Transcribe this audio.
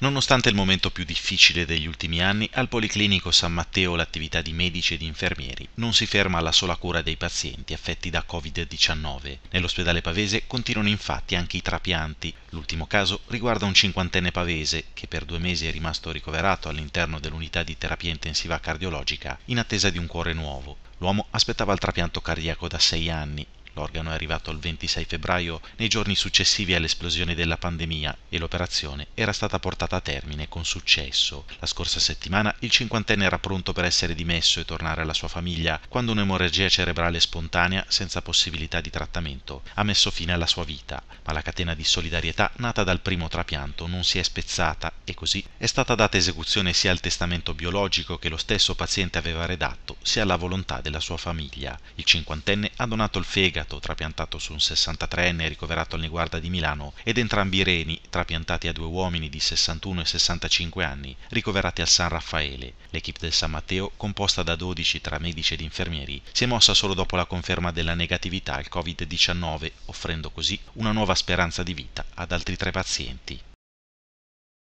Nonostante il momento più difficile degli ultimi anni, al Policlinico San Matteo l'attività di medici e di infermieri non si ferma alla sola cura dei pazienti affetti da Covid-19. Nell'ospedale pavese continuano infatti anche i trapianti. L'ultimo caso riguarda un cinquantenne pavese che per due mesi è rimasto ricoverato all'interno dell'unità di terapia intensiva cardiologica in attesa di un cuore nuovo. L'uomo aspettava il trapianto cardiaco da sei anni L'organo è arrivato il 26 febbraio nei giorni successivi all'esplosione della pandemia e l'operazione era stata portata a termine con successo. La scorsa settimana il cinquantenne era pronto per essere dimesso e tornare alla sua famiglia quando un'emorragia cerebrale spontanea senza possibilità di trattamento ha messo fine alla sua vita, ma la catena di solidarietà nata dal primo trapianto non si è spezzata e così è stata data esecuzione sia al testamento biologico che lo stesso paziente aveva redatto, sia alla volontà della sua famiglia. Il cinquantenne ha donato il fegato Miniato, trapiantato su un 63enne ricoverato al Niguarda di Milano, ed entrambi i reni, trapiantati a due uomini di 61 e 65 anni, ricoverati al San Raffaele. L'equipe del San Matteo, composta da 12 tra medici ed infermieri, si è mossa solo dopo la conferma della negatività al Covid-19, offrendo così una nuova speranza di vita ad altri tre pazienti.